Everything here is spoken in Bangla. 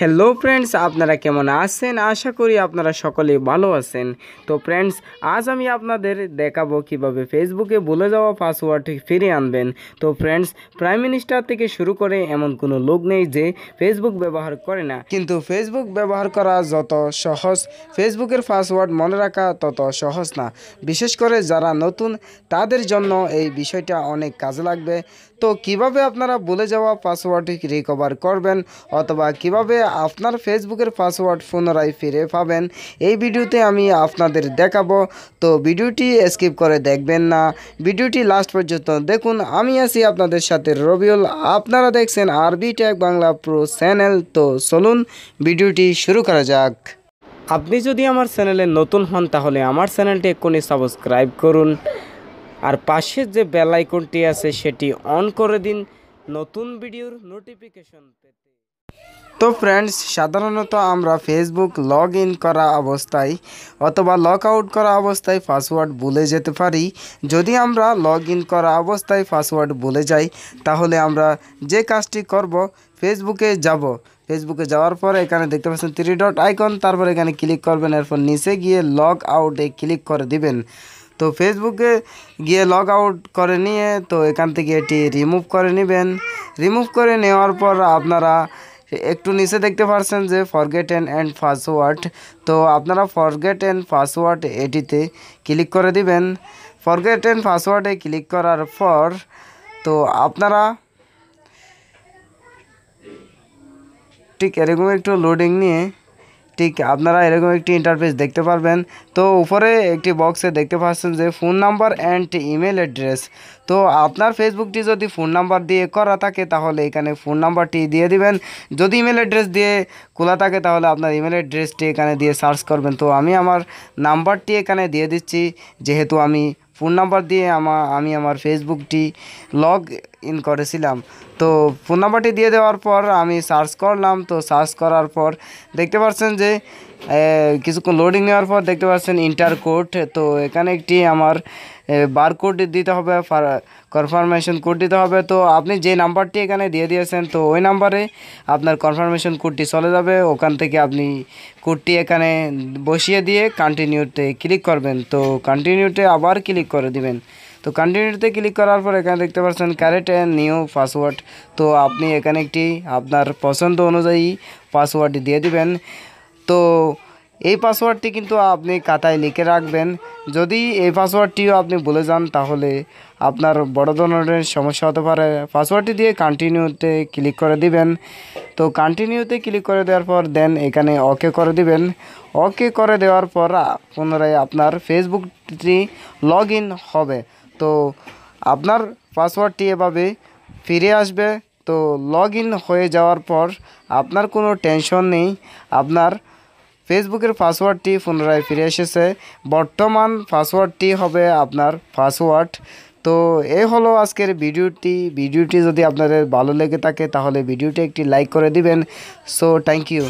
হ্যালো ফ্রেন্ডস আপনারা কেমন আছেন আশা করি আপনারা সকলে ভালো আছেন তো ফ্রেন্ডস আজ আমি আপনাদের দেখাবো কিভাবে ফেসবুকে বলে যাওয়া পাসওয়ার্ড ফিরে আনবেন তো ফ্রেন্ডস প্রাইম মিনিস্টার থেকে শুরু করে এমন কোনো লোক নেই যে ফেসবুক ব্যবহার করে না কিন্তু ফেসবুক ব্যবহার করা যত সহজ ফেসবুকের পাসওয়ার্ড মনে রাখা তত সহজ না বিশেষ করে যারা নতুন তাদের জন্য এই বিষয়টা অনেক কাজে লাগবে তো কিভাবে আপনারা বলে যাওয়া পাসওয়ার্ডটি রিকভার করবেন অথবা কিভাবে আপনার ফেসবুকের পাসওয়ার্ড পুনরায় ফিরে পাবেন এই ভিডিওতে আমি আপনাদের দেখাবো তো ভিডিওটি স্কিপ করে দেখবেন না ভিডিওটি লাস্ট পর্যন্ত দেখুন আমি আছি আপনাদের সাথে রবিউল আপনারা দেখছেন আরবি ট্যাগ বাংলা প্রো চ্যানেল তো চলুন ভিডিওটি শুরু করা যাক আপনি যদি আমার চ্যানেলে নতুন হন তাহলে আমার চ্যানেলটি এক্ষুনি সাবস্ক্রাইব করুন আর পাশে যে বেল আইকনটি আছে সেটি অন করে দিন নতুন ভিডিওর নোটিফিকেশন পেতে তো ফ্রেন্ডস সাধারণত আমরা ফেসবুক লগ ইন করা অবস্থায় অথবা লগ আউট করা অবস্থায় পাসওয়ার্ড ভুলে যেতে পারি যদি আমরা লগ ইন করা অবস্থায় পাসওয়ার্ড ভুলে যাই তাহলে আমরা যে কাজটি করব ফেসবুকে যাব ফেসবুকে যাওয়ার পরে এখানে দেখতে পাচ্ছেন থ্রি ডট আইকন তারপর এখানে ক্লিক করবেন এরপর নিচে গিয়ে লগ আউটে ক্লিক করে দিবেন তো ফেসবুকে গিয়ে লগ আউট করে নিয়ে তো এখান থেকে এটি রিমুভ করে নেবেন রিমুভ করে নেওয়ার পর আপনারা একটু নিচে দেখতে পারছেন যে এন অ্যান্ড পাসওয়ার্ড তো আপনারা ফরগেট ফরগেটেন পাসওয়ার্ড এটিতে ক্লিক করে দিবেন ফরগেটেন পাসওয়ার্ডে ক্লিক করার পর তো আপনারা ঠিক এরকম একটু লোডিং নিয়ে ঠিক আপনারা এরকম একটি ইন্টারফেস দেখতে পারবেন তো উপরে একটি বক্সে দেখতে পাচ্ছেন যে phone number and email address তো আপনার ফেসবুকটি যদি ফোন নাম্বার দিয়ে করা থাকে তাহলে এখানে ফোন নাম্বারটি দিয়ে দিবেন যদি ইমেল অ্যাড্রেস দিয়ে খোলা থাকে তাহলে আপনার ইমেল অ্যাড্রেসটি এখানে দিয়ে সার্চ করবেন তো আমি আমার নাম্বারটি এখানে দিয়ে দিচ্ছি যেহেতু আমি ফোন নাম্বার দিয়ে আমা আমি আমার ফেসবুকটি লগ ইন করেছিলাম তো ফোন নাম্বারটি দিয়ে দেওয়ার পর আমি সার্চ করলাম তো সার্চ করার পর দেখতে পাচ্ছেন যে কিছুক্ষণ লোডিং নেওয়ার পর দেখতে পাচ্ছেন ইন্টার কোড তো এখানে একটি আমার বারকোড দিতে হবে কনফার্মেশন কোড দিতে হবে তো আপনি যে নাম্বারটি এখানে দিয়ে দিয়েছেন তো ওই নাম্বারে আপনার কনফার্মেশন কোডটি চলে যাবে ওখান থেকে আপনি কোডটি এখানে বসিয়ে দিয়ে কন্টিনিউতে ক্লিক করবেন তো কন্টিনিউতে আবার ক্লিক করে দিবেন তো কন্টিনিউতে ক্লিক করার পর এখানে দেখতে পাচ্ছেন কারেক্ট অ্যান্ড নিউ পাসওয়ার্ড তো আপনি এখানে একটি আপনার পছন্দ অনুযায়ী পাসওয়ার্ড দিয়ে দিবেন তো এই পাসওয়ার্ডটি কিন্তু আপনি কাতায় লিখে রাখবেন যদি এই পাসওয়ার্ডটিও আপনি ভুলে যান তাহলে আপনার বড় ধরনের সমস্যা হতে পারে পাসওয়ার্ডটি দিয়ে কন্টিনিউতে ক্লিক করে দিবেন তো কন্টিনিউতে ক্লিক করে দেওয়ার পর দেন এখানে ওকে করে দিবেন ওকে করে দেওয়ার পর পুনরায় আপনার ফেসবুকটি লগ হবে তো আপনার পাসওয়ার্ডটি এভাবে ফিরে আসবে তো লগ হয়ে যাওয়ার পর আপনার কোনো টেনশন নেই আপনার ফেসবুকের পাসওয়ার্ডটি পুনরায় ফিরে এসেছে বর্তমান পাসওয়ার্ডটি হবে আপনার পাসওয়ার্ড তো এ হলো আজকের ভিডিওটি ভিডিওটি যদি আপনাদের ভালো লেগে থাকে তাহলে ভিডিওটি একটি লাইক করে দিবেন সো থ্যাংক ইউ